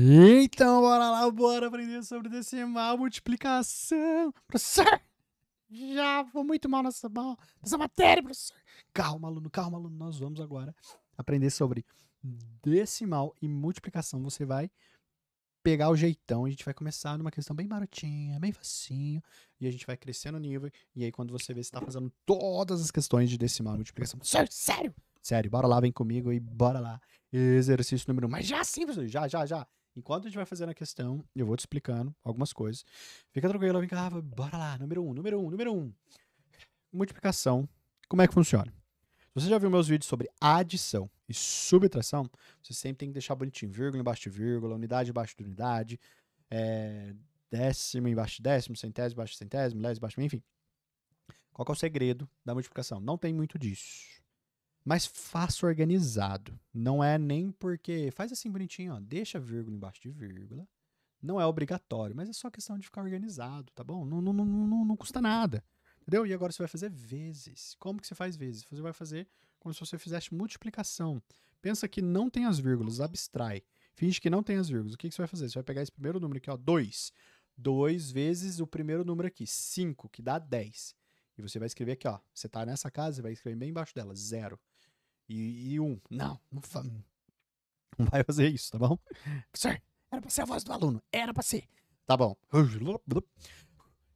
Então, bora lá, bora aprender sobre decimal, multiplicação. Professor, já vou muito mal nessa, nessa matéria, professor. Calma, aluno, calma, aluno. Nós vamos agora aprender sobre decimal e multiplicação. Você vai pegar o jeitão. A gente vai começar numa questão bem marotinha, bem facinho. E a gente vai crescendo o nível. E aí, quando você vê, você tá fazendo todas as questões de decimal e multiplicação. Professor, sério? Sério, bora lá, vem comigo e bora lá. Exercício número 1. Mas já sim, professor. Já, já, já. Enquanto a gente vai fazendo a questão, eu vou te explicando algumas coisas. Fica tranquilo, vem cá, ah, bora lá. Número um, número um, número um. Multiplicação. Como é que funciona? Se você já viu meus vídeos sobre adição e subtração, você sempre tem que deixar bonitinho. Vírgula embaixo de vírgula, unidade embaixo de unidade, é, décimo embaixo de décimo, centésimo embaixo de centésimo, milésimo embaixo de... Enfim, qual é o segredo da multiplicação? Não tem muito disso mas faça organizado. Não é nem porque. Faz assim bonitinho, ó. Deixa vírgula embaixo de vírgula. Não é obrigatório, mas é só questão de ficar organizado, tá bom? Não, não, não, não, não custa nada. Entendeu? E agora você vai fazer vezes. Como que você faz vezes? Você vai fazer como se você fizesse multiplicação. Pensa que não tem as vírgulas, abstrai. Finge que não tem as vírgulas. O que, que você vai fazer? Você vai pegar esse primeiro número aqui, ó, 2. 2 vezes o primeiro número aqui, 5, que dá 10. E você vai escrever aqui, ó. Você tá nessa casa, você vai escrever bem embaixo dela, 0. E, e um, não, não, fa... não vai fazer isso, tá bom? Sir, era pra ser a voz do aluno, era pra ser. Tá bom.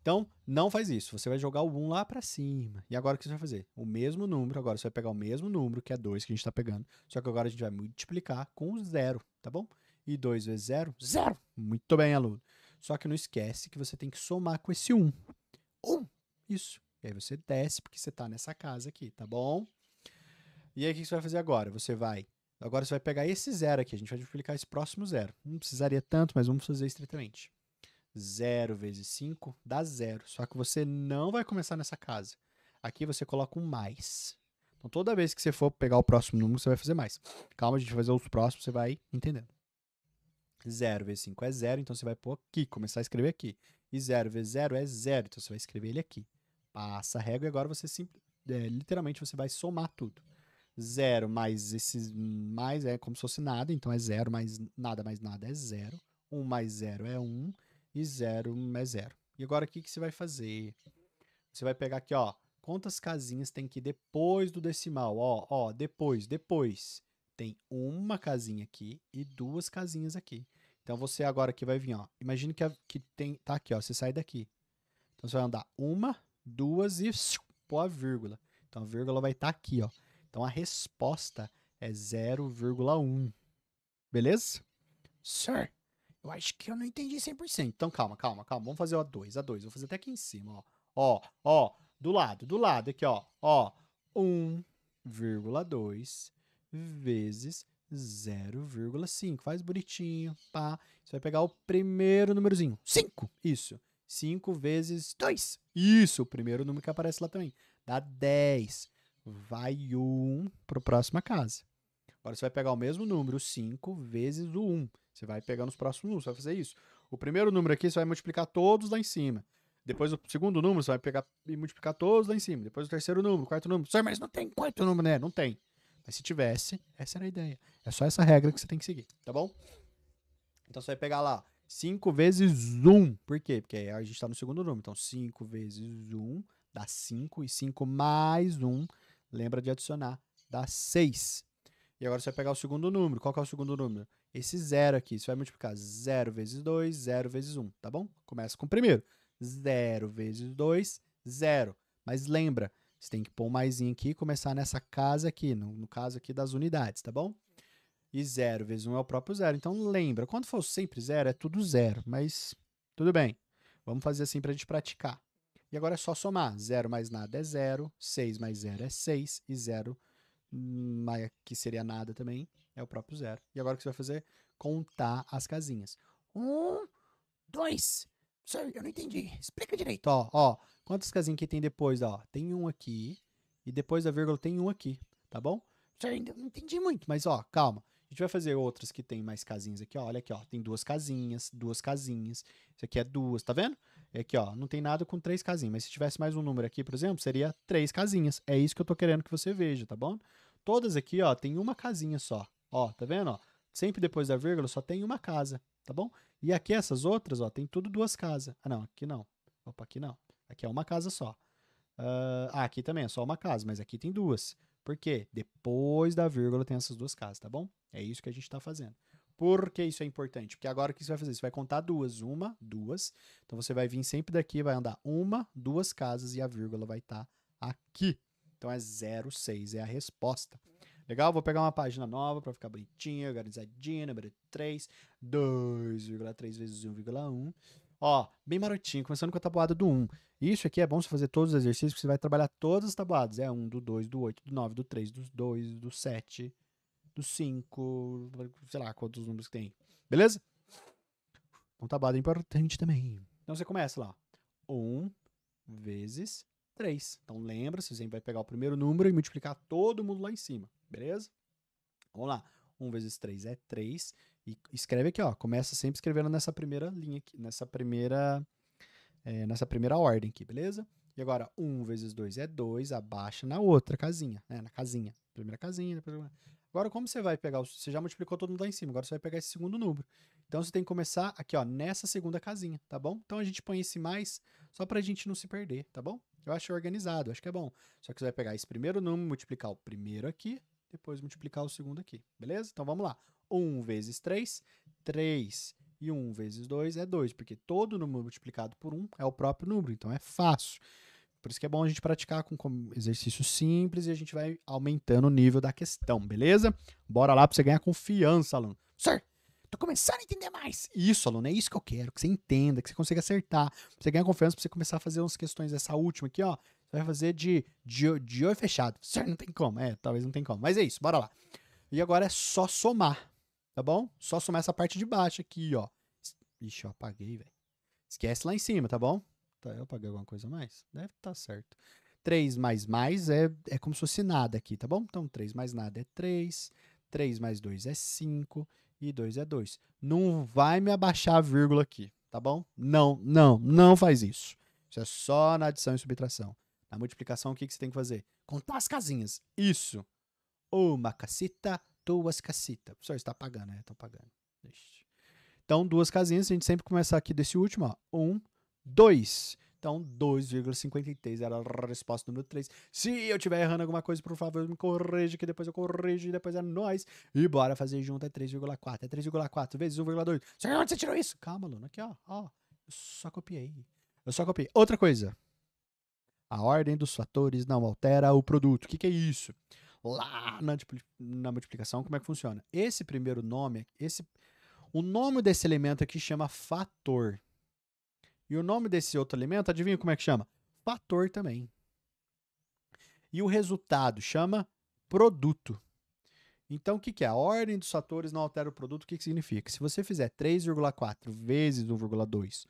Então, não faz isso. Você vai jogar o 1 lá para cima. E agora o que você vai fazer? O mesmo número, agora você vai pegar o mesmo número, que é 2 que a gente tá pegando. Só que agora a gente vai multiplicar com o zero, tá bom? E 2 vezes 0, 0. Muito bem, aluno. Só que não esquece que você tem que somar com esse 1. 1, isso. E aí você desce, porque você tá nessa casa aqui, tá bom? E aí, o que você vai fazer agora? Você vai. Agora você vai pegar esse zero aqui. A gente vai multiplicar esse próximo zero. Não precisaria tanto, mas vamos fazer estritamente. 0 vezes 5 dá zero. Só que você não vai começar nessa casa. Aqui você coloca um mais. Então, toda vez que você for pegar o próximo número, você vai fazer mais. Calma, a gente vai fazer os próximos, você vai entendendo. 0 vezes 5 é zero, então você vai pôr aqui, começar a escrever aqui. E 0 vezes 0 é zero, então você vai escrever ele aqui. Passa a régua e agora você sim, é, literalmente você vai somar tudo. 0 mais esses mais é como se fosse nada, então é 0 mais nada mais nada é 0. 1 um mais 0 é 1 um, e 0 é 0. E agora o que, que você vai fazer? Você vai pegar aqui, ó, quantas casinhas tem que ir depois do decimal? Ó, ó, depois, depois. Tem uma casinha aqui e duas casinhas aqui. Então você agora aqui vai vir, ó. Imagina que, a, que tem, tá aqui, ó, você sai daqui. Então você vai andar uma, duas e pô a vírgula. Então a vírgula vai estar tá aqui, ó. Então a resposta é 0,1. Beleza? Sir, eu acho que eu não entendi 100%. Então calma, calma, calma. Vamos fazer o A2, A2. Vou fazer até aqui em cima, ó. Ó, ó, do lado, do lado aqui, ó. Ó, 1,2 vezes 0,5. Faz bonitinho, pá. Você vai pegar o primeiro númerozinho. 5. Isso. 5 vezes 2. Isso, o primeiro número que aparece lá também. Dá 10 vai o 1 para a próxima casa. Agora você vai pegar o mesmo número, 5 vezes o 1. Você vai pegar nos próximos números, você vai fazer isso. O primeiro número aqui você vai multiplicar todos lá em cima. Depois o segundo número você vai pegar e multiplicar todos lá em cima. Depois o terceiro número, o quarto número. Sir, mas não tem quarto número, né? Não tem. Mas se tivesse, essa era a ideia. É só essa regra que você tem que seguir, tá bom? Então você vai pegar lá 5 vezes 1. Por quê? Porque a gente está no segundo número. Então 5 vezes 1 dá 5 e 5 mais 1 Lembra de adicionar, dá 6. E agora você vai pegar o segundo número. Qual que é o segundo número? Esse zero aqui. Você vai multiplicar 0 vezes 2, 0 vezes 1, um, tá bom? Começa com o primeiro. 0 vezes 2, 0. Mas lembra, você tem que pôr um mais aqui e começar nessa casa aqui, no, no caso aqui das unidades, tá bom? E 0 vezes 1 um é o próprio zero. Então lembra, quando for sempre zero, é tudo zero, mas tudo bem. Vamos fazer assim para a gente praticar. E agora é só somar. 0 mais nada é 0, 6 mais 0 é 6, e 0, que seria nada também, é o próprio 0. E agora o que você vai fazer? Contar as casinhas. 1, 2, Sir, eu não entendi. Explica direito. Ó, ó, quantas casinhas que tem depois? Ó, tem um aqui. E depois da vírgula tem um aqui, tá bom? Sir, ainda não entendi muito, mas ó, calma. A gente vai fazer outras que tem mais casinhas aqui, ó. Olha aqui, ó. Tem duas casinhas, duas casinhas. Isso aqui é duas, tá vendo? É aqui, ó, não tem nada com três casinhas, mas se tivesse mais um número aqui, por exemplo, seria três casinhas. É isso que eu tô querendo que você veja, tá bom? Todas aqui, ó, tem uma casinha só. Ó, tá vendo, ó? Sempre depois da vírgula só tem uma casa, tá bom? E aqui essas outras, ó, tem tudo duas casas. Ah, não, aqui não. Opa, aqui não. Aqui é uma casa só. Uh, ah, aqui também é só uma casa, mas aqui tem duas. Por quê? Depois da vírgula tem essas duas casas, tá bom? É isso que a gente tá fazendo. Por que isso é importante? Porque agora o que você vai fazer? Você vai contar duas, uma, duas. Então você vai vir sempre daqui, vai andar uma, duas casas e a vírgula vai estar tá aqui. Então é 06, é a resposta. Legal? Vou pegar uma página nova para ficar bonitinha, organizadinha, número 3, 2,3 vezes 1,1. Ó, bem marotinho, começando com a tabuada do 1. Isso aqui é bom você fazer todos os exercícios, porque você vai trabalhar todas as tabuadas. É 1 do 2, do 8, do 9, do 3, do 2, do 7, do 5, sei lá quantos números que tem. Beleza? Então tabada tá é importante também. Então você começa lá. 1 um vezes 3. Então lembra, você vai pegar o primeiro número e multiplicar todo mundo lá em cima. Beleza? Vamos lá. 1 um vezes 3 é 3. E escreve aqui, ó. Começa sempre escrevendo nessa primeira linha aqui, nessa primeira, é, nessa primeira ordem aqui, beleza? E agora, 1 um vezes 2 é 2, abaixa na outra casinha, né? Na casinha. Primeira casinha, depois... Agora, como você vai pegar? Você já multiplicou todo mundo lá em cima, agora você vai pegar esse segundo número. Então, você tem que começar aqui, ó, nessa segunda casinha, tá bom? Então, a gente põe esse mais só pra gente não se perder, tá bom? Eu acho organizado, acho que é bom. Só que você vai pegar esse primeiro número, multiplicar o primeiro aqui, depois multiplicar o segundo aqui, beleza? Então, vamos lá. 1 vezes 3, 3 e 1 vezes 2 é 2, porque todo número multiplicado por 1 é o próprio número, então é fácil. Por isso que é bom a gente praticar com, exercícios exercício simples e a gente vai aumentando o nível da questão, beleza? Bora lá para você ganhar confiança, aluno. Sir, tô começando a entender mais. Isso, aluno, é isso que eu quero, que você entenda, que você consiga acertar. Pra você ganhar confiança para você começar a fazer umas questões. Essa última aqui, ó, você vai fazer de, de, de olho fechado. Sir, não tem como. É, talvez não tem como. Mas é isso, bora lá. E agora é só somar, tá bom? Só somar essa parte de baixo aqui, ó. Ixi, eu apaguei, velho. Esquece lá em cima, tá bom? Tá, eu paguei alguma coisa a mais? Deve estar tá certo. 3 mais mais é, é como se fosse nada aqui, tá bom? Então, 3 mais nada é 3, 3 mais 2 é 5 e 2 é 2. Não vai me abaixar a vírgula aqui, tá bom? Não, não, não faz isso. Isso é só na adição e subtração. Na multiplicação, o que, que você tem que fazer? Contar as casinhas. Isso. Uma cacita, duas cacitas. O professor está pagando, né? Estão pagando. Ixi. Então, duas casinhas, a gente sempre começa aqui desse último, ó. 2. Então, 2,53 era a resposta número 3. Se eu estiver errando alguma coisa, por favor, me corrija, que depois eu corrijo e depois é nós. E bora fazer junto, é 3,4. É 3,4 vezes 1,2. Senhor, onde você tirou isso? Calma, aluno, aqui, ó. ó. Eu só copiei. Eu só copiei. Outra coisa. A ordem dos fatores não altera o produto. O que, que é isso? Lá na, na multiplicação, como é que funciona? Esse primeiro nome, esse, o nome desse elemento aqui chama fator. E o nome desse outro elemento, adivinha como é que chama? Fator também. E o resultado chama produto. Então, o que, que é? A ordem dos fatores não altera o produto. O que, que significa? Se você fizer 3,4 vezes 1,2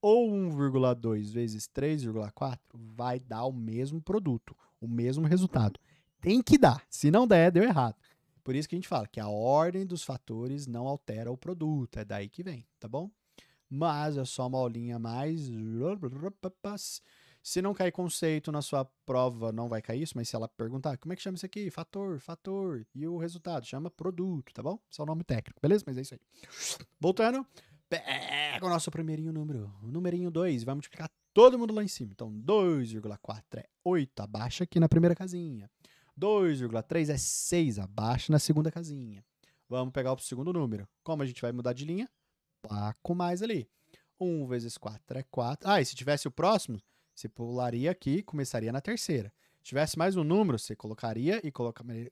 ou 1,2 vezes 3,4, vai dar o mesmo produto, o mesmo resultado. Tem que dar. Se não der, deu errado. Por isso que a gente fala que a ordem dos fatores não altera o produto. É daí que vem, tá bom? mas é só uma aulinha mais. Se não cair conceito na sua prova, não vai cair isso, mas se ela perguntar como é que chama isso aqui, fator, fator, e o resultado, chama produto, tá bom? Só o nome técnico, beleza? Mas é isso aí. Voltando, pega o nosso primeirinho número, o numerinho 2, vai multiplicar todo mundo lá em cima. Então, 2,4 é 8, abaixa aqui na primeira casinha. 2,3 é 6, abaixa na segunda casinha. Vamos pegar o segundo número. Como a gente vai mudar de linha? placo mais ali. 1 vezes 4 é 4. Ah, e se tivesse o próximo, você pularia aqui começaria na terceira. Se tivesse mais um número, você colocaria e colocaria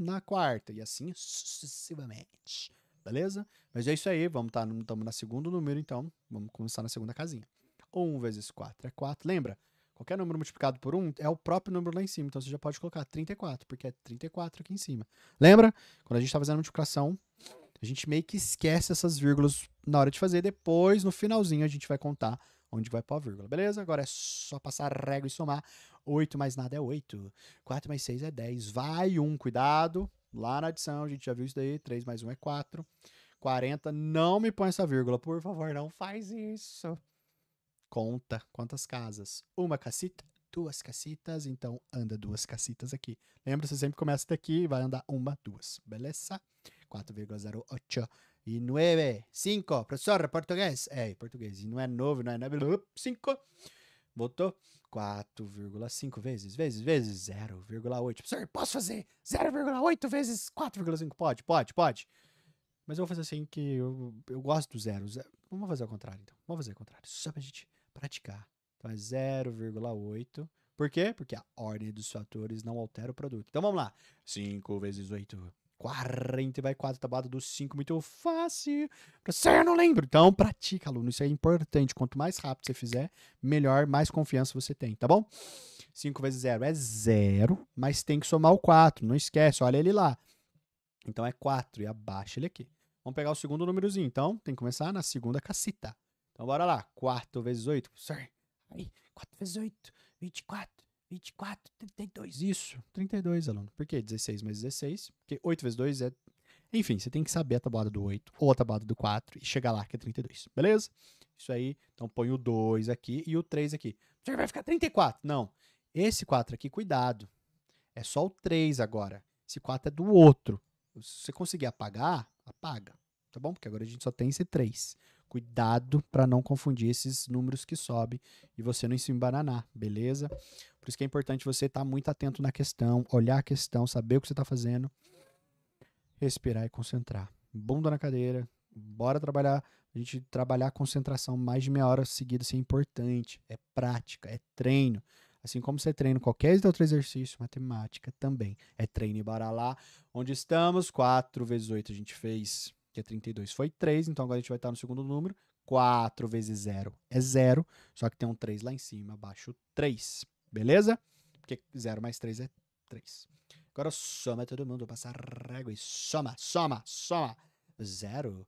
na quarta. E assim sucessivamente. Beleza? Mas é isso aí. Vamos estar tá, estamos na segundo número, então vamos começar na segunda casinha. 1 vezes 4 é 4. Lembra? Qualquer número multiplicado por 1 é o próprio número lá em cima. Então você já pode colocar 34, porque é 34 aqui em cima. Lembra? Quando a gente está fazendo a multiplicação, a gente meio que esquece essas vírgulas na hora de fazer. Depois, no finalzinho, a gente vai contar onde vai pôr a vírgula, beleza? Agora é só passar a régua e somar. 8 mais nada é 8. 4 mais 6 é 10. Vai 1, cuidado. Lá na adição, a gente já viu isso daí. 3 mais 1 é 4. 40, não me põe essa vírgula, por favor, não faz isso. Conta quantas casas. Uma cacita, duas cacitas, então anda duas cacitas aqui. Lembra, você sempre começa daqui e vai andar uma, duas, beleza? 4,08 5. É, é, professor, português. É, português. E não é novo, não é 5. Voltou. 4,5 vezes, vezes, vezes 0,8. Professor, posso fazer 0,8 vezes 4,5? Pode, pode, pode. Mas eu vou fazer assim que eu, eu gosto do zero. zero. Vamos fazer o contrário, então. Vamos fazer o contrário, só pra gente praticar. Então é 0,8. Por quê? Porque a ordem dos fatores não altera o produto. Então vamos lá. 5 vezes 8. 40 vai 4, tabuada do 5, muito fácil. Você não lembro. Então, pratica, aluno. Isso é importante. Quanto mais rápido você fizer, melhor, mais confiança você tem, tá bom? 5 vezes 0 é 0, mas tem que somar o 4. Não esquece, olha ele lá. Então é 4 e abaixa ele aqui. Vamos pegar o segundo númerozinho. Então, tem que começar na segunda caceta. Então, bora lá. 4 vezes 8. Sorry. aí, 4 vezes 8, 24. 24, 32, isso. 32, aluno. Por que 16 mais 16? Porque 8 vezes 2 é. Enfim, você tem que saber a tabuada do 8 ou a tabuada do 4 e chegar lá, que é 32, beleza? Isso aí. Então põe o 2 aqui e o 3 aqui. Você vai ficar 34. Não. Esse 4 aqui, cuidado. É só o 3 agora. Esse 4 é do outro. Se você conseguir apagar, apaga. Tá bom? Porque agora a gente só tem esse 3 cuidado para não confundir esses números que sobem e você não se embananar, beleza? Por isso que é importante você estar tá muito atento na questão, olhar a questão, saber o que você está fazendo, respirar e concentrar. Bunda na cadeira, bora trabalhar. A gente trabalhar a concentração mais de meia hora seguida, isso é importante, é prática, é treino. Assim como você treina qualquer outro exercício, matemática também. É treino e bora lá. Onde estamos? 4 vezes 8 a gente fez, que é 32, foi 3. Então agora a gente vai estar tá no segundo número. 4 vezes 0 é 0. Só que tem um 3 lá em cima, abaixo 3. Beleza? Porque 0 mais 3 é 3. Agora soma todo mundo, passar régua e soma, soma, soma. 0,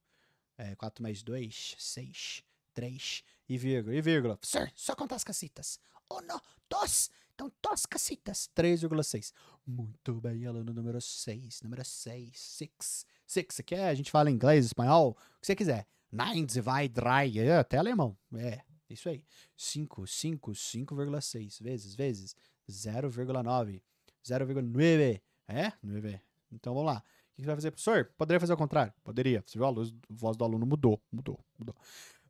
é, 4 mais 2, 6, 3 e vírgula, e vírgula. Sir, só contar as cacitas. Oh, não tos. então tos cacitas. 3,6. Muito bem, aluno número 6, número 6, 6, 6. Aqui é, a gente fala inglês, espanhol, o que você quiser. Nine, zwei, drei, é, até alemão. É, isso aí. 5, 5, 5,6 vezes, vezes 0,9. 0,9. É? 9. Então vamos lá. O que você vai fazer, professor? Poderia fazer ao contrário? Poderia. Você viu a, luz, a voz do aluno mudou, mudou, mudou.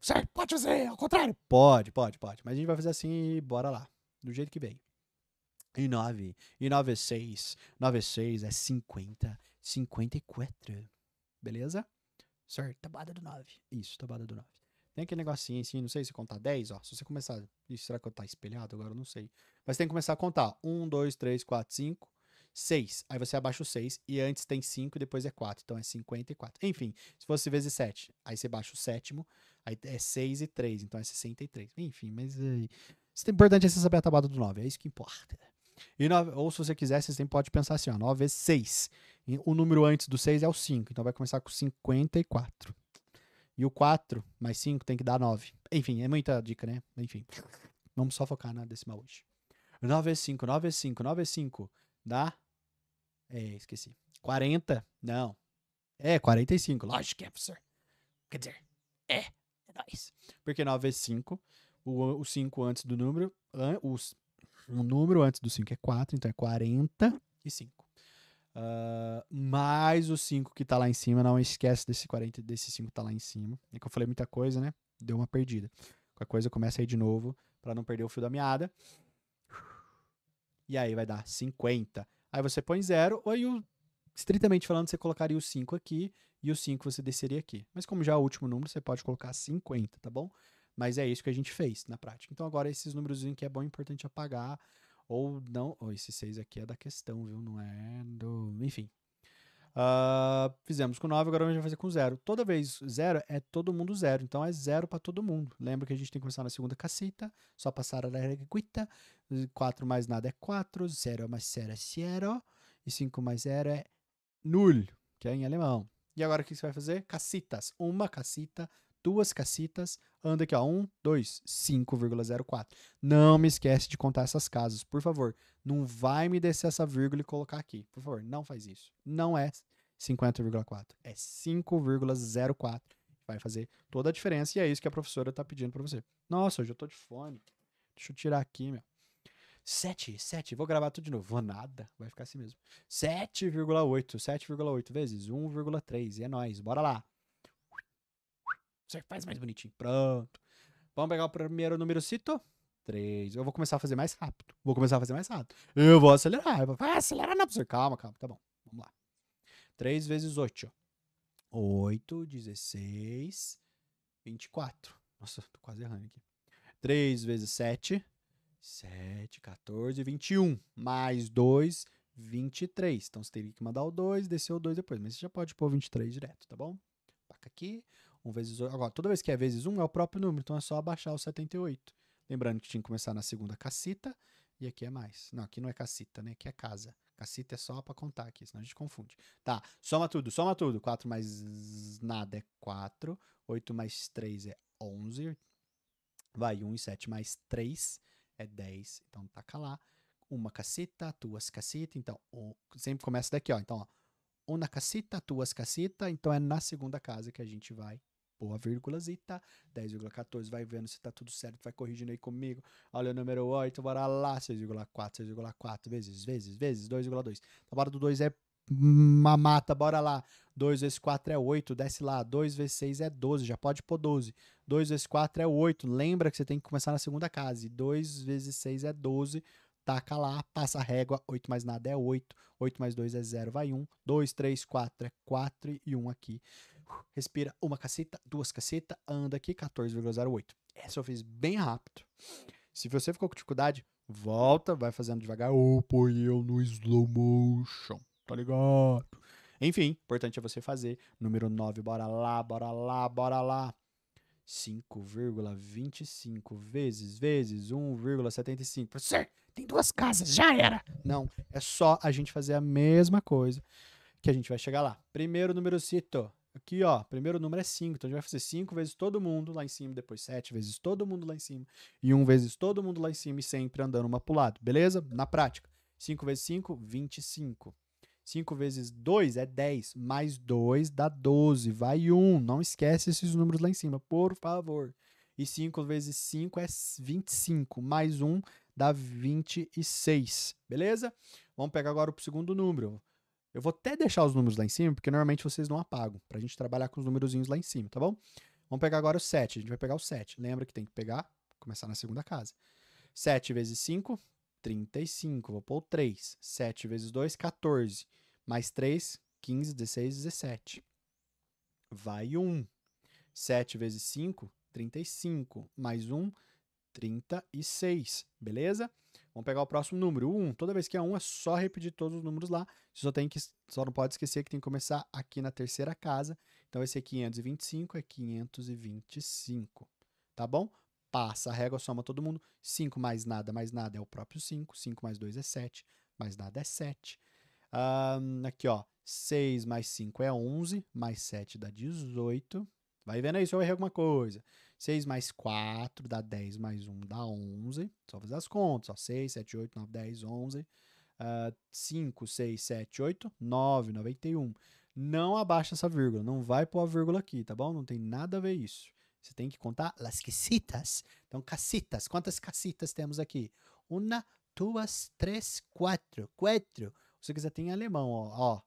Certo, pode fazer ao contrário? Pode, pode, pode. Mas a gente vai fazer assim e bora lá. Do jeito que vem. E 9. E 9 é 6. 9 é 6 é 50. 54. Beleza? Certo, tabada do 9. Isso, tabada do 9. Tem aquele negocinho assim, não sei se contar 10, ó. Se você começar. Ixi, será que eu tá espelhado agora? Eu não sei. Mas tem que começar a contar. 1, 2, 3, 4, 5, 6. Aí você abaixa o 6 e antes tem 5 e depois é 4. Então é 54. Enfim, se fosse vezes 7, aí você baixa o sétimo, aí é 6 e 3, então é 63. Enfim, mas eh, O é importante é você saber a tabada do 9, é isso que importa. E 9, ou se você quiser, você sempre pode pensar assim, ó, 9 vezes 6. O número antes do 6 é o 5, então vai começar com 54. E o 4 mais 5 tem que dar 9. Enfim, é muita dica, né? Enfim. Vamos só focar na decimal hoje. 9 vezes 5, 9 vezes 5, 9 vezes 5 dá. É, esqueci. 40? Não. É, 45. Lógico que é, professor. Quer dizer, é. É nóis. Porque 9 vezes 5, o, o 5 antes do número. An, o número antes do 5 é 4, então é 45. Ah, mais o 5 que tá lá em cima, não esquece desse 40 desse 5 tá lá em cima. É que eu falei muita coisa, né? Deu uma perdida. a coisa começa aí de novo para não perder o fio da meada. E aí vai dar 50. Aí você põe zero, ou aí, estritamente falando, você colocaria o 5 aqui e o 5 você desceria aqui. Mas como já é o último número, você pode colocar 50, tá bom? Mas é isso que a gente fez na prática. Então agora esses números que é bom e é importante apagar ou não. Oh, esse 6 aqui é da questão, viu? Não é do. Enfim. Uh, fizemos com 9, agora a gente vai fazer com 0. Toda vez 0 é todo mundo 0, então é 0 para todo mundo. Lembra que a gente tem que começar na segunda caceta, só passar a reguita. 4 mais nada é 4, 0 mais 0 é 0, e 5 mais 0 é null, que é em alemão. E agora o que você vai fazer? Cacitas. Uma cacita duas cacitas, anda aqui, ó, 1, 2, 5,04. Não me esquece de contar essas casas, por favor. Não vai me descer essa vírgula e colocar aqui, por favor, não faz isso. Não é 50,4, é 5,04. Vai fazer toda a diferença e é isso que a professora tá pedindo para você. Nossa, hoje eu tô de fone. Deixa eu tirar aqui, meu. 7, 7, vou gravar tudo de novo. Vou nada, vai ficar assim mesmo. 7,8, 7,8 vezes 1,3, é nóis, bora lá. Você faz mais bonitinho. Pronto. Vamos pegar o primeiro número cito. 3. Eu vou começar a fazer mais rápido. Vou começar a fazer mais rápido. Eu vou acelerar. Eu vou ah, acelerar não, professor. Calma, calma. Tá bom. Vamos lá. 3 vezes 8. 8, 16, 24. Nossa, tô quase errando aqui. 3 vezes 7. 7, 14, 21. Mais 2, 23. Então você teria que mandar o 2, descer o 2 depois. Mas você já pode pôr 23 direto, tá bom? Paca aqui. 1 vezes 8. Agora, toda vez que é vezes 1 é o próprio número, então é só abaixar o 78. Lembrando que tinha que começar na segunda cacita e aqui é mais. Não, aqui não é cacita, né? Aqui é casa. Cacita é só para contar aqui, senão a gente confunde. Tá, soma tudo, soma tudo. 4 mais nada é 4. 8 mais 3 é 11. Vai, 1 e 7 mais 3 é 10. Então, taca lá. Uma cacita, duas cacitas. Então, um, sempre começa daqui, ó. Então, ó una casita, tuas casita, então é na segunda casa que a gente vai Boa vírgula, zita. 10,14, vai vendo se tá tudo certo, vai corrigindo aí comigo. Olha o número 8, bora lá, 6,4, 6,4, vezes, vezes, vezes, 2,2. A bora do 2 é uma mata. bora lá. 2 vezes 4 é 8, desce lá. 2 vezes 6 é 12, já pode pôr 12. 2 vezes 4 é 8, lembra que você tem que começar na segunda casa. 2 vezes 6 é 12. 12, taca lá, passa a régua, 8 mais nada é 8, 8 mais 2 é 0, vai 1, 2, 3, 4 é 4 e 1 aqui. Respira uma caceta, duas caceta, anda aqui, 14,08. Essa eu fiz bem rápido. Se você ficou com dificuldade, volta, vai fazendo devagar, ou põe eu no slow motion, tá ligado? Enfim, importante é você fazer. Número 9, bora lá, bora lá, bora lá. 5,25 vezes, vezes 1,75. Professor, tem duas casas, já era. Não, é só a gente fazer a mesma coisa que a gente vai chegar lá. Primeiro número cito. Aqui, ó, primeiro número é 5. Então a gente vai fazer 5 vezes todo mundo lá em cima, depois 7 vezes todo mundo lá em cima, e 1 um vezes todo mundo lá em cima, e sempre andando uma pro lado, beleza? Na prática. 5 vezes 5, 25. 5 vezes 2 é 10, mais 2 dá 12, vai 1. Não esquece esses números lá em cima, por favor. E 5 vezes 5 é 25, mais 1 dá 26, beleza? Vamos pegar agora o segundo número. Eu vou até deixar os números lá em cima, porque normalmente vocês não apagam, para a gente trabalhar com os númerozinhos lá em cima, tá bom? Vamos pegar agora o 7, a gente vai pegar o 7. Lembra que tem que pegar, começar na segunda casa. 7 vezes 5, 35, vou pôr o 3. 7 vezes 2, 14. Mais 3, 15, 16, 17. Vai 1. 7 vezes 5, 35. Mais 1, 36. Beleza? Vamos pegar o próximo número, 1. Toda vez que é 1, é só repetir todos os números lá. Você só, tem que, só não pode esquecer que tem que começar aqui na terceira casa. Então, esse é 525, é 525. Tá bom? Passa a régua, soma todo mundo. 5 mais nada, mais nada é o próprio 5. 5 mais 2 é 7, mais nada é 7. Um, aqui, ó. 6 mais 5 é 11, mais 7 dá 18. Vai vendo aí se eu errei alguma coisa. 6 mais 4 dá 10, mais 1 dá 11. Só fazer as contas, ó. 6, 7, 8, 9, 10, 11. Uh, 5, 6, 7, 8, 9, 91. Não abaixa essa vírgula, não vai pôr a vírgula aqui, tá bom? Não tem nada a ver isso. Você tem que contar las quesitas. Então, cacitas. Quantas cacitas temos aqui? Uma, duas, três, quatro. Quatro. Você quiser tem em alemão, ó. Ó,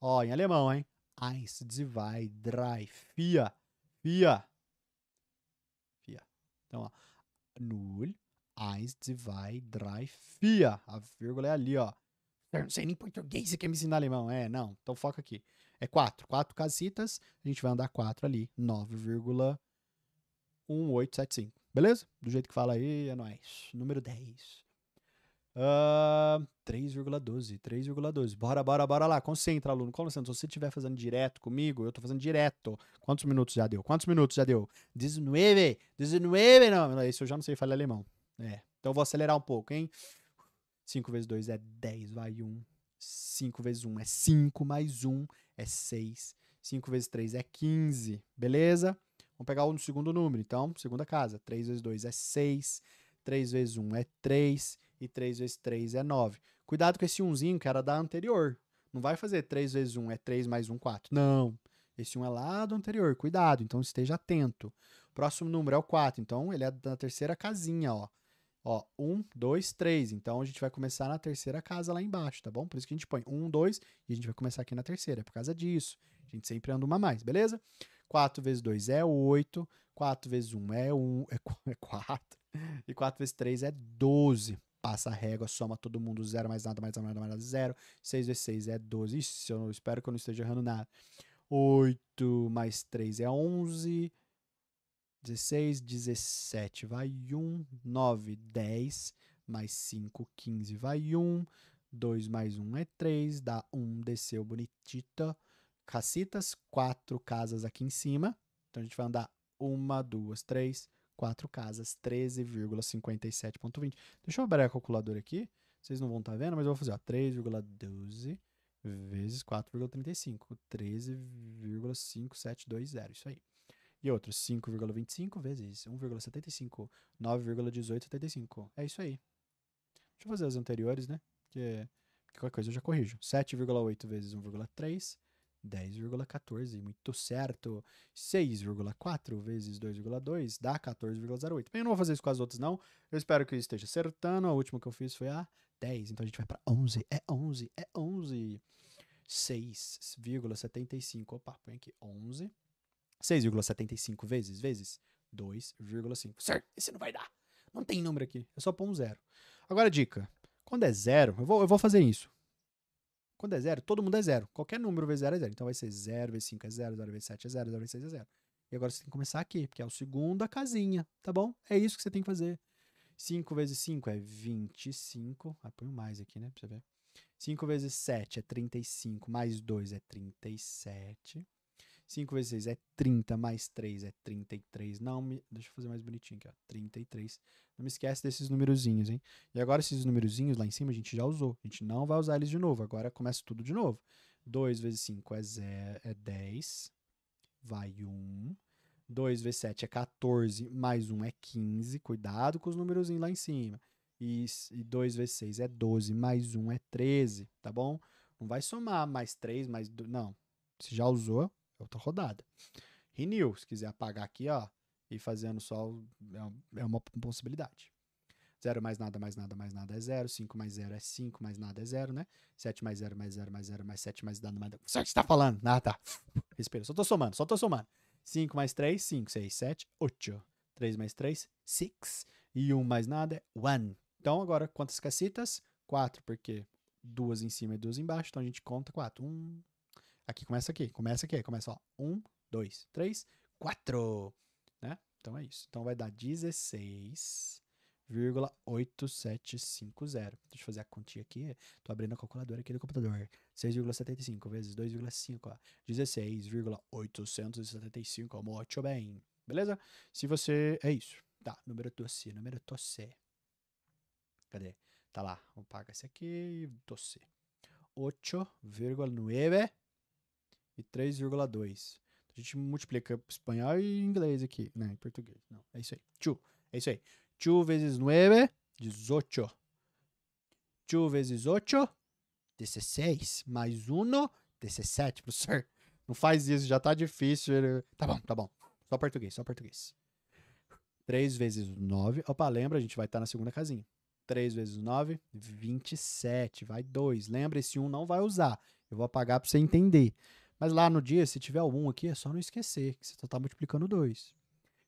ó em alemão, hein? Eins, zwei, drei, vier. Fia. Fia. Então, ó. Null, eins, zwei, drei, vier. A vírgula é ali, ó. Eu não sei nem português, você quer me ensinar alemão? É, não. Então foca aqui. É quatro. Quatro casitas. A gente vai andar quatro ali. 9,1875. Beleza? Do jeito que fala aí, é nóis. Número 10. Uh, 3,12, 3,12. Bora, bora, bora lá. Concentra, aluno. Concentra. Se você estiver fazendo direto comigo, eu tô fazendo direto. Quantos minutos já deu? Quantos minutos já deu? 19, 19, não. Isso eu já não sei falar alemão. É. Então eu vou acelerar um pouco, hein? 5 vezes 2 é 10, vai 1. 5 vezes 1 é 5, mais 1 é 6. 5 vezes 3 é 15, beleza? Vamos pegar o segundo número, então, segunda casa. 3 vezes 2 é 6, 3 vezes 1 é 3, e 3 vezes 3 é 9. Cuidado com esse 1zinho, que era da anterior. Não vai fazer 3 vezes 1 é 3 mais 1, 4. Não. Esse 1 é lá do anterior. Cuidado, então esteja atento. Próximo número é o 4. Então, ele é da terceira casinha, ó. Ó, 1, 2, 3. Então, a gente vai começar na terceira casa lá embaixo, tá bom? Por isso que a gente põe 1, 2 e a gente vai começar aqui na terceira. É por causa disso. A gente sempre anda uma mais, beleza? 4 vezes 2 é 8. 4 vezes 1 é 1. É 4. É e 4 vezes 3 é 12 passa a régua, soma todo mundo, zero mais nada, mais nada, mais nada, zero. 6 vezes 6 é 12. Isso, eu espero que eu não esteja errando nada. 8 mais 3 é 11. 16, 17 vai 1. 9, 10 mais 5, 15 vai 1. 2 mais 1 é 3, dá 1, desceu bonitita. Cacitas, 4 casas aqui em cima. Então a gente vai andar 1, 2, 3, 4. 4 casas, 13,57.20. Deixa eu abrir a calculadora aqui. Vocês não vão estar tá vendo, mas eu vou fazer, ó, 3,12 vezes 4,35, 13,5720, isso aí. E outro, 5,25 vezes 1,75, 9,1875, é isso aí. Deixa eu fazer as anteriores, né? Porque qualquer coisa eu já corrijo. 7,8 vezes 1,3 10,14, muito certo. 6,4 vezes 2,2 dá 14,08. Bem, eu não vou fazer isso com as outras, não. Eu espero que eu esteja acertando. A última que eu fiz foi a 10, então a gente vai para 11. É 11, é 11. 6,75. Opa, põe aqui 11. 6,75 vezes, vezes 2,5. Certo, esse não vai dar. Não tem número aqui, é só pôr um zero. Agora, dica. Quando é zero, eu vou, eu vou fazer isso. Quando é zero, todo mundo é zero. Qualquer número vezes zero é zero. Então vai ser 0 vezes 5 é zero, 0 vezes 7 é zero, 0 vezes 6 é zero. E agora você tem que começar aqui, porque é a segunda casinha, tá bom? É isso que você tem que fazer. 5 vezes 5 é 25. Ah, põe um mais aqui, né? Pra você ver. 5 vezes 7 é 35, mais 2 é 37. 5 vezes 6 é 30, mais 3 é 33. Não, me... deixa eu fazer mais bonitinho aqui, ó. 33. Não me esquece desses numerozinhos, hein? E agora esses numerozinhos lá em cima a gente já usou. A gente não vai usar eles de novo. Agora começa tudo de novo. 2 vezes 5 é, zero, é 10. Vai 1. 2 vezes 7 é 14, mais 1 é 15. Cuidado com os numerozinhos lá em cima. E, e 2 vezes 6 é 12, mais 1 é 13, tá bom? Não vai somar mais 3, mais 2. Não. Você já usou, outra rodada. Renew, se quiser apagar aqui, ó, e fazendo só, é, é uma possibilidade. 0 mais nada, mais nada, mais nada é 0. 5 mais 0 é 5, mais nada é 0, né? 7 mais 0, mais 0, mais 0, mais 7, mais nada, mais nada. O que você tá falando. Nada. tá. Respira. Só tô somando, só tô somando. 5 mais 3, 5, 6, 7, 8. 3 mais 3, 6. E 1 mais nada é 1. Então, agora, quantas cacetas? 4, porque duas em cima e duas embaixo. Então, a gente conta 4. 1, Aqui começa aqui, começa aqui, começa ó, um, dois, três, quatro, né? Então é isso. Então vai dar 16,8750. Deixa eu fazer a continha aqui. Tô abrindo a calculadora aqui do computador. 6,75 vezes 2,5, ó. 16,875, muito bem. Beleza? Se você... É isso. Tá, número tosse, número tosse. Cadê? Tá lá. Vou pagar esse aqui e tosse. 8,9 e 3,2. Então, a gente multiplica espanhol e inglês aqui, né? Em português. Não, é isso aí. 2. É isso aí. 2 vezes 9, 18. 2 vezes 8, 16. Mais 1, 17, professor. Não faz isso, já tá difícil. Tá bom, tá bom. Só português, só português. 3 vezes 9. Opa, lembra, a gente vai estar tá na segunda casinha. 3 vezes 9, 27. Vai 2. Lembra, esse 1 não vai usar. Eu vou apagar para você entender. Mas lá no dia, se tiver um aqui, é só não esquecer que você só tá multiplicando dois.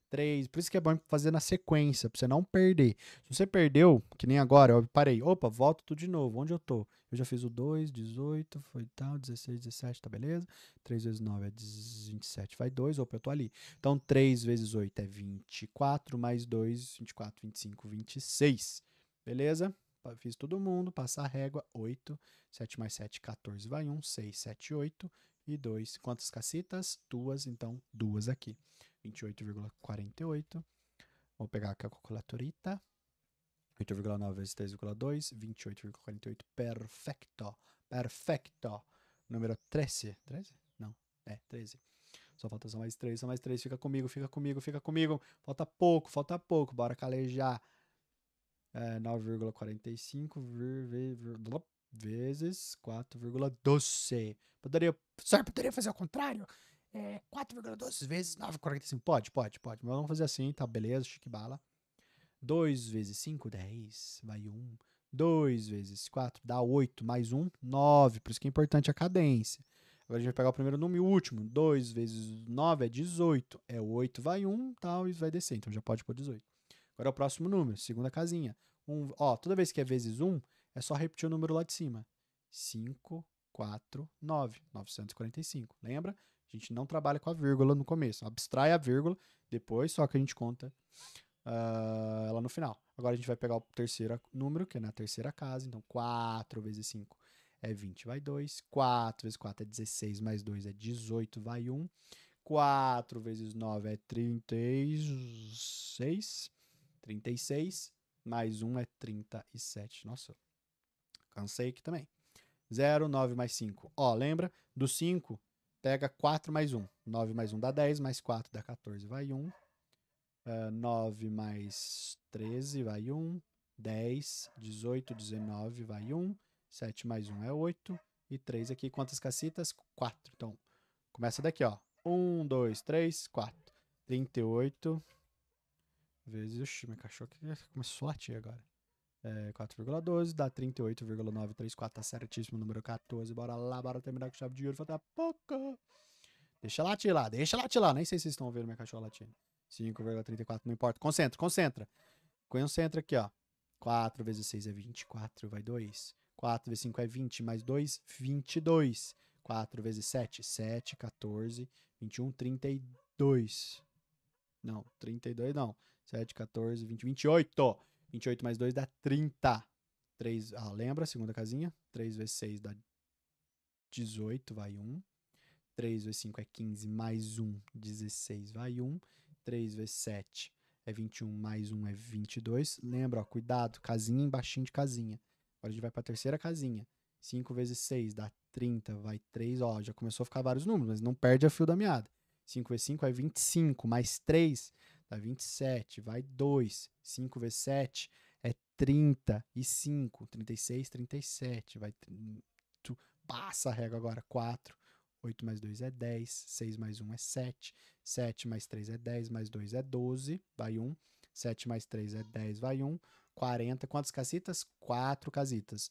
Três. Por isso que é bom fazer na sequência, para você não perder. Se você perdeu, que nem agora, eu parei. Opa, volto tudo de novo. Onde eu tô? Eu já fiz o 2, 18, foi tal, 16, 17, tá beleza? 3 vezes 9 é 27, vai 2, opa, eu tô ali. Então, 3 vezes 8 é 24, mais 2, 24, 25, 26. Beleza? Fiz todo mundo, passa a régua, 8, 7 mais 7, 14, vai 1, 6, 7, 8, e 2. Quantas cacetas? Duas, então duas aqui. 28,48. Vou pegar aqui a calculatorita. 8,9 vezes 3,2, 28,48. Perfeito. Perfeito. Número 13. 13? Não. É, 13. Só falta só mais 3, só mais 3. Fica comigo, fica comigo, fica comigo. Falta pouco, falta pouco. Bora calejar. É, 9,45 vezes 4,12. Poderia, só poderia fazer ao contrário? É 4,12 vezes 9,45. Pode, pode, pode. Mas vamos fazer assim, tá? Beleza, chique bala. 2 vezes 5, 10. Vai 1. 2 vezes 4 dá 8. Mais 1, 9. Por isso que é importante a cadência. Agora a gente vai pegar o primeiro número e o último. 2 vezes 9 é 18. É 8, vai 1, tal, e vai descer. Então já pode pôr 18. Agora é o próximo número, segunda casinha. Um, ó, toda vez que é vezes 1, é só repetir o número lá de cima. 5, 4, 9, 945. Lembra? A gente não trabalha com a vírgula no começo. Abstrai a vírgula, depois só que a gente conta uh, ela no final. Agora a gente vai pegar o terceiro número, que é na terceira casa. Então, 4 vezes 5 é 20, vai 2. 4 vezes 4 é 16, mais 2 é 18, vai 1. 4 vezes 9 é 36. 36 mais 1 é 37. Nossa, Kansake também. 0, 9 mais 5. Ó, lembra? Do 5, pega 4 mais 1. 9 mais 1 dá 10, mais 4 dá 14, vai 1. Uh, 9 mais 13 vai 1. 10, 18, 19 vai 1. 7 mais 1 é 8. E 3 aqui, quantas cacitas? 4. Então, começa daqui, ó. 1, 2, 3, 4. 38 vezes. Oxi, meu cachorro começou a latir agora é, 4,12, dá 38,934, tá certíssimo, número 14. Bora lá, bora terminar com chave de ouro, falta pouco. Deixa latir lá, deixa latir lá, nem sei se vocês estão ouvindo minha cachorra latindo. 5,34, não importa. Concentra, concentra. Concentra aqui, ó. 4 vezes 6 é 24, vai 2. 4 vezes 5 é 20, mais 2, 22. 4 vezes 7, 7, 14, 21, 32. Não, 32 não. 7, 14, 20, 28. 28 mais 2 dá 30. 3, ah, lembra, segunda casinha. 3 vezes 6 dá 18, vai 1. 3 vezes 5 é 15, mais 1, 16, vai 1. 3 vezes 7 é 21, mais 1 é 22. Lembra, ó, cuidado, casinha embaixo de casinha. Agora a gente vai para a terceira casinha. 5 vezes 6 dá 30, vai 3, ó, já começou a ficar vários números, mas não perde a fio da meada. 5 vezes 5 é 25, mais 3 dá 27, vai 2, 5 vezes 7 é 35, 36, 37, vai tu passa a régua agora, 4, 8 mais 2 é 10, 6 mais 1 é 7, 7 mais 3 é 10, mais 2 é 12, vai 1, 7 mais 3 é 10, vai 1, 40, quantas casitas? 4 casitas,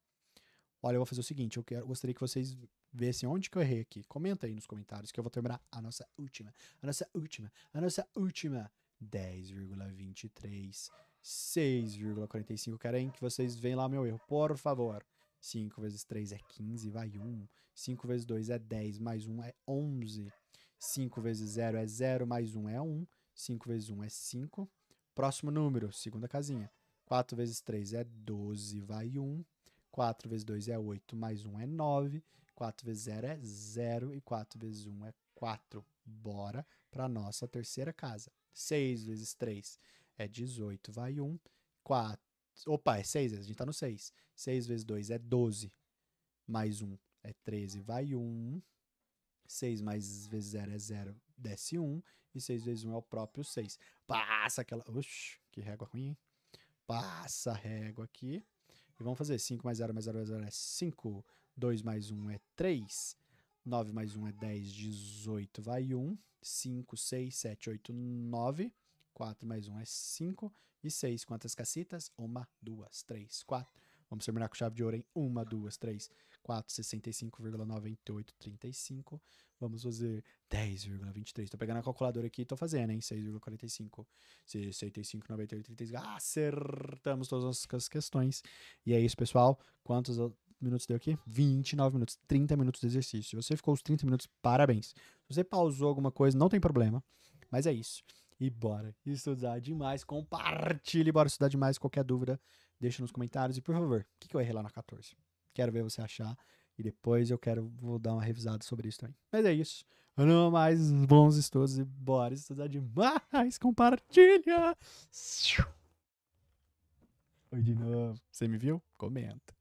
Olha, eu vou fazer o seguinte, eu quero, gostaria que vocês vissem onde que eu errei aqui. Comenta aí nos comentários que eu vou terminar a nossa última, a nossa última, a nossa última 10,23, 6,45. Eu quero hein, que vocês vejam lá meu erro, por favor. 5 vezes 3 é 15, vai 1. 5 vezes 2 é 10, mais 1 é 11. 5 vezes 0 é 0, mais 1 é 1. 5 vezes 1 é 5. Próximo número, segunda casinha. 4 vezes 3 é 12, vai 1. 4 vezes 2 é 8, mais 1 é 9, 4 vezes 0 é 0 e 4 vezes 1 é 4. Bora para a nossa terceira casa. 6 vezes 3 é 18, vai 1. 4. Opa, é 6, a gente está no 6. 6 vezes 2 é 12, mais 1 é 13, vai 1. 6 mais vezes 0 é 0, desce 1. E 6 vezes 1 é o próprio 6. Passa aquela. Oxi, que régua ruim, hein? Passa a régua aqui. E vamos fazer 5 mais 0 mais 0 mais 0 é 5. 2 mais 1 é 3. 9 mais 1 é 10, 18 vai 1. 5, 6, 7, 8, 9. 4 mais 1 é 5. E 6, quantas cacitas? 1, 2, 3, 4. Vamos terminar com chave de ouro hein? 1, 2, 3, 4. 4,65,9835. Vamos fazer 10,23. Tô pegando a calculadora aqui e tô fazendo, hein? 6,45, 65, 98, 35. Acertamos todas as questões. E é isso, pessoal. Quantos minutos deu aqui? 29 minutos, 30 minutos de exercício. Se você ficou os 30 minutos, parabéns. Se você pausou alguma coisa, não tem problema. Mas é isso. E bora estudar demais. Compartilhe, bora estudar demais. Qualquer dúvida, deixa nos comentários. E por favor, o que, que eu errei lá na 14? Quero ver você achar. E depois eu quero, vou dar uma revisada sobre isso também. Mas é isso. Não mais bons estudos e bora estudar demais. Compartilha! Oi de novo. Você me viu? Comenta.